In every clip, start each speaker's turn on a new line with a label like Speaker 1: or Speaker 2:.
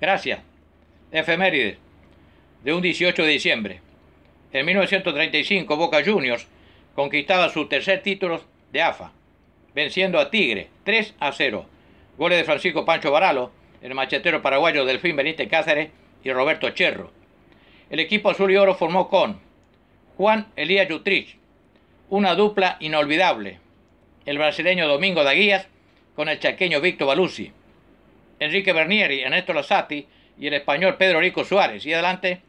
Speaker 1: Gracias. Efemérides. De un 18 de diciembre. En 1935 Boca Juniors conquistaba su tercer título de AFA, venciendo a Tigre 3 a 0. Goles de Francisco Pancho Baralo, el machetero paraguayo Delfín Benítez Cáceres y Roberto Cherro. El equipo azul y oro formó con Juan Elías Yutrich, una dupla inolvidable, el brasileño Domingo Daguías con el chaqueño Víctor Baluzzi. Enrique Bernieri, Ernesto Losati y el español Pedro Rico Suárez. Y adelante,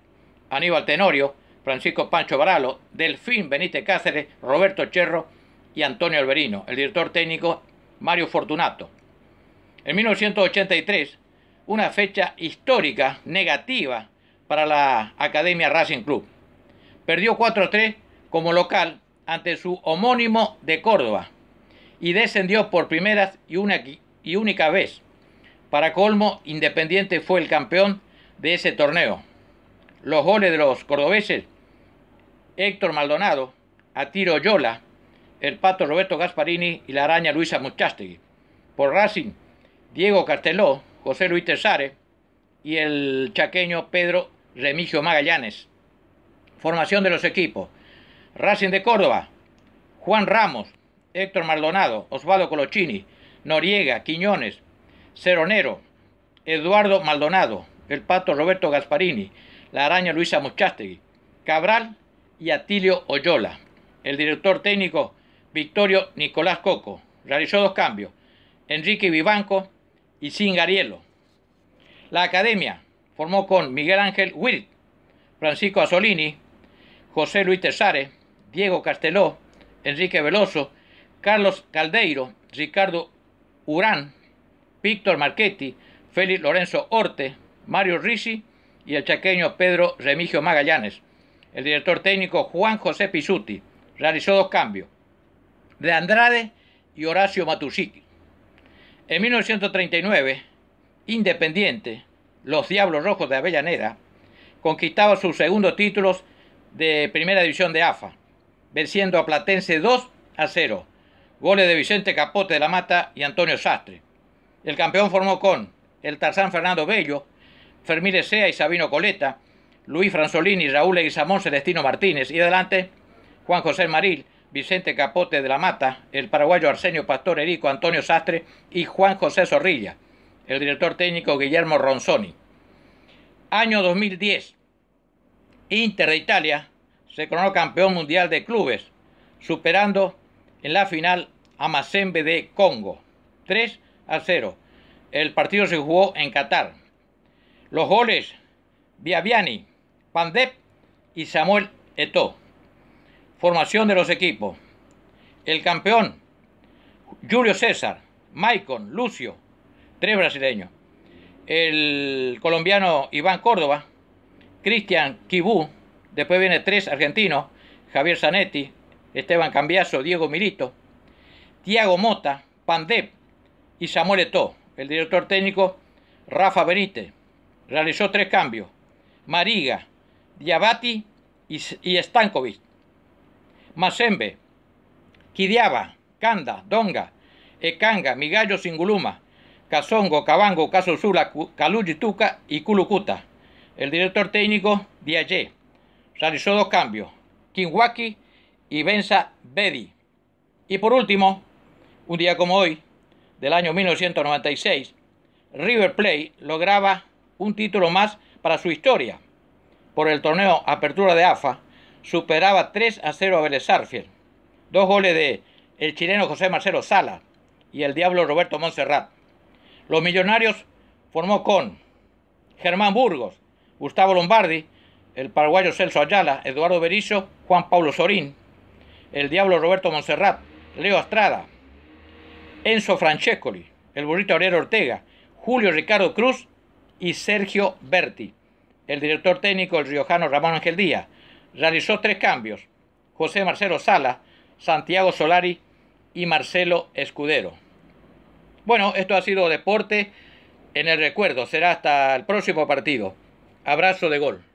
Speaker 1: Aníbal Tenorio, Francisco Pancho Baralo, Delfín Benítez Cáceres, Roberto Cherro y Antonio Alberino. El director técnico, Mario Fortunato. En 1983, una fecha histórica negativa para la Academia Racing Club. Perdió 4-3 como local ante su homónimo de Córdoba y descendió por primera y, y única vez para colmo, Independiente fue el campeón de ese torneo. Los goles de los cordobeses, Héctor Maldonado, Atiro Yola, el pato Roberto Gasparini y la araña Luisa Muchastegui. Por Racing, Diego Casteló, José Luis Tesare y el chaqueño Pedro Remigio Magallanes. Formación de los equipos. Racing de Córdoba, Juan Ramos, Héctor Maldonado, Osvaldo Colochini, Noriega, Quiñones, Ceronero, Eduardo Maldonado, el pato Roberto Gasparini, la araña Luisa Muchastegui, Cabral y Atilio Oyola. El director técnico Victorio Nicolás Coco realizó dos cambios, Enrique Vivanco y Sin Gariello. La academia formó con Miguel Ángel Wirt, Francisco Asolini, José Luis Tesare, Diego Casteló, Enrique Veloso, Carlos Caldeiro, Ricardo Urán, Víctor Marchetti, Félix Lorenzo Orte, Mario Risi y el chaqueño Pedro Remigio Magallanes. El director técnico Juan José Pisuti realizó dos cambios, de Andrade y Horacio Matusiki. En 1939, Independiente, los Diablos Rojos de Avellaneda, conquistaba sus segundos títulos de Primera División de AFA, venciendo a Platense 2 a 0, goles de Vicente Capote de la Mata y Antonio Sastre. El campeón formó con el Tarzán Fernando Bello, Fermín Sea y Sabino Coleta, Luis Franzolini, Raúl Eguizamón, Celestino Martínez y adelante Juan José Maril, Vicente Capote de la Mata, el paraguayo Arsenio Pastor Erico, Antonio Sastre y Juan José Zorrilla, el director técnico Guillermo Ronzoni. Año 2010, Inter de Italia se coronó campeón mundial de clubes, superando en la final a Mazembe de Congo. 3 a El partido se jugó en Qatar. Los goles, Biaviani, Pandep y Samuel Eto. Formación de los equipos. El campeón, Julio César, Maicon, Lucio, tres brasileños. El colombiano Iván Córdoba, Cristian Kibú, después viene tres argentinos, Javier Zanetti, Esteban Cambiaso, Diego Milito, Tiago Mota, Pandep, y Samuel El director técnico, Rafa Benítez, realizó tres cambios. Mariga, Diabati y, Stankovic. Masembe, Kidiaba, Kanda, Donga, Ekanga, Migallo, Singuluma, Kazongo, Cabango, Casosula, Kalujituka y Kulukuta. El director técnico, Diaye, realizó dos cambios. Kinwaki y Benza Bedi. Y por último, un día como hoy, del año 1996, River Plate lograba un título más para su historia. Por el torneo Apertura de AFA, superaba 3 a 0 a Vélez Dos goles de el chileno José Marcelo Sala y el diablo Roberto Montserrat. Los millonarios formó con Germán Burgos, Gustavo Lombardi, el paraguayo Celso Ayala, Eduardo Berizzo, Juan Pablo Sorín, el diablo Roberto Montserrat, Leo Estrada, Enzo Francescoli, el burrito Aurelio Ortega, Julio Ricardo Cruz y Sergio Berti. El director técnico, el riojano Ramón Ángel Díaz, realizó tres cambios. José Marcelo Sala, Santiago Solari y Marcelo Escudero. Bueno, esto ha sido Deporte en el Recuerdo. Será hasta el próximo partido. Abrazo de gol.